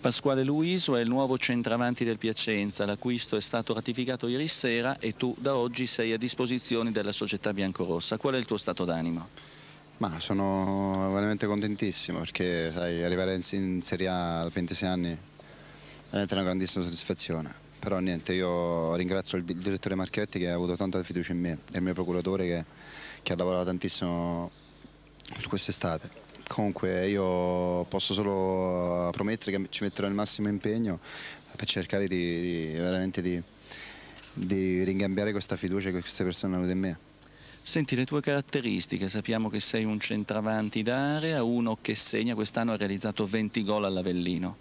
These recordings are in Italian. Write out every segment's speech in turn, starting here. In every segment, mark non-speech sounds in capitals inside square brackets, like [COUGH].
Pasquale Luiso è il nuovo centravanti del Piacenza, l'acquisto è stato ratificato ieri sera e tu da oggi sei a disposizione della società biancorossa. Qual è il tuo stato d'animo? Ma sono veramente contentissimo perché sai, arrivare in Serie A a 26 anni è una grandissima soddisfazione. Però niente, io ringrazio il direttore Marchetti che ha avuto tanta fiducia in me e il mio procuratore che, che ha lavorato tantissimo su quest'estate comunque io posso solo eh, promettere che ci metterò il massimo impegno per cercare di, di veramente di, di ringambiare questa fiducia che queste persone hanno in me. Senti, le tue caratteristiche, sappiamo che sei un centravanti d'area, uno che segna, quest'anno ha realizzato 20 gol all'Avellino.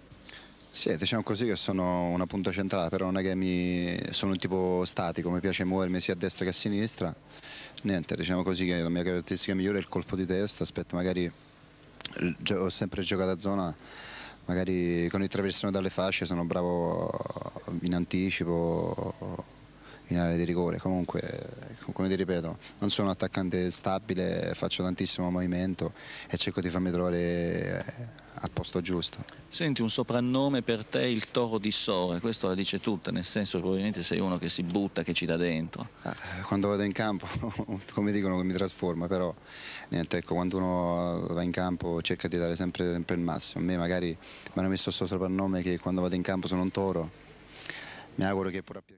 Sì, diciamo così che sono una punta centrale, però non è che mi... sono un tipo statico, mi piace muovermi sia a destra che a sinistra. Niente, diciamo così che la mia caratteristica migliore è il colpo di testa, aspetto magari ho sempre giocato a zona, magari con il traversone dalle fasce sono bravo in anticipo, in area di rigore, comunque come ti ripeto, non sono un attaccante stabile, faccio tantissimo movimento e cerco di farmi trovare eh, al posto giusto. Senti, un soprannome per te, il toro di Sora, questo la dice tutta, nel senso che probabilmente sei uno che si butta, che ci dà dentro. Ah, quando vado in campo, [LAUGHS] come dicono mi trasforma, però niente, ecco, quando uno va in campo cerca di dare sempre, sempre il massimo. A me magari mi hanno messo questo soprannome che quando vado in campo sono un toro, mi auguro che pure più.